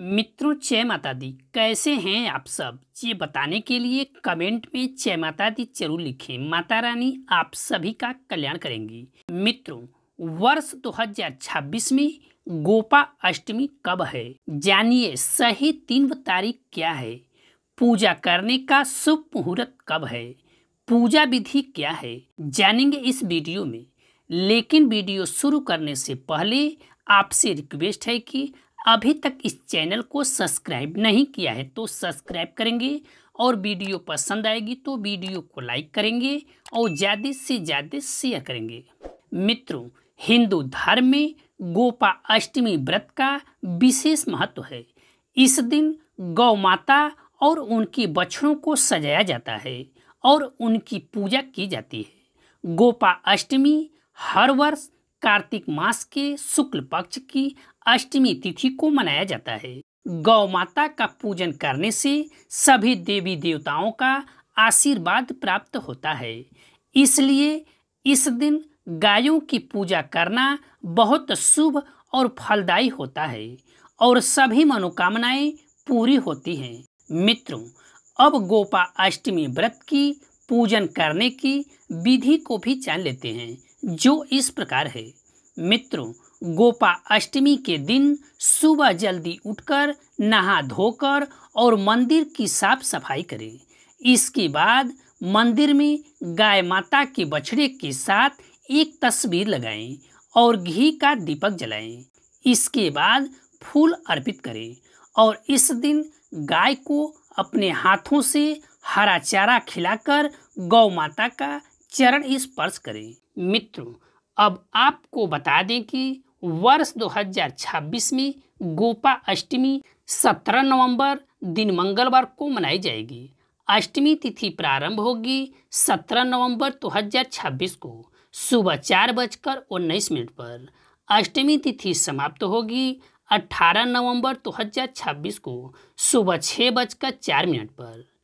मित्रों चय माता दी कैसे हैं आप सब ये बताने के लिए कमेंट में चय माता दी जरूर लिखें माता रानी आप सभी का कल्याण करेंगी मित्रों वर्ष 2026 में गोपा अष्टमी कब है जानिए सही तीन तारीख क्या है पूजा करने का शुभ मुहूर्त कब है पूजा विधि क्या है जानेंगे इस वीडियो में लेकिन वीडियो शुरू करने से पहले आपसे रिक्वेस्ट है कि अभी तक इस चैनल को सब्सक्राइब नहीं किया है तो सब्सक्राइब करेंगे और वीडियो पसंद आएगी तो वीडियो को लाइक करेंगे और ज़्यादा से ज़्यादा शेयर करेंगे मित्रों हिंदू धर्म में गोपा अष्टमी व्रत का विशेष महत्व है इस दिन गौ माता और उनके बछड़ों को सजाया जाता है और उनकी पूजा की जाती है गोपा अष्टमी हर वर्ष कार्तिक मास के शुक्ल पक्ष की अष्टमी तिथि को मनाया जाता है गौ माता का पूजन करने से सभी देवी देवताओं का आशीर्वाद प्राप्त होता है इसलिए इस दिन गायों की पूजा करना बहुत शुभ और फलदायी होता है और सभी मनोकामनाएं पूरी होती हैं मित्रों अब गोपा अष्टमी व्रत की पूजन करने की विधि को भी जान लेते हैं जो इस प्रकार है मित्रों गोपा अष्टमी के दिन सुबह जल्दी उठकर नहा धोकर और मंदिर की साफ सफाई करें इसके बाद मंदिर में गाय माता के बछड़े के साथ एक तस्वीर लगाएं और घी का दीपक जलाएं इसके बाद फूल अर्पित करें और इस दिन गाय को अपने हाथों से हरा चारा खिलाकर गौ माता का चरण स्पर्श करें मित्रों अब आपको बता दें कि वर्ष 2026 में गोपा अष्टमी 17 नवंबर दिन मंगलवार को मनाई जाएगी अष्टमी तिथि प्रारंभ होगी 17 नवंबर 2026 को सुबह चार बजकर उन्नीस मिनट पर अष्टमी तिथि समाप्त होगी 18 नवंबर 2026 को सुबह छः बजकर चार मिनट पर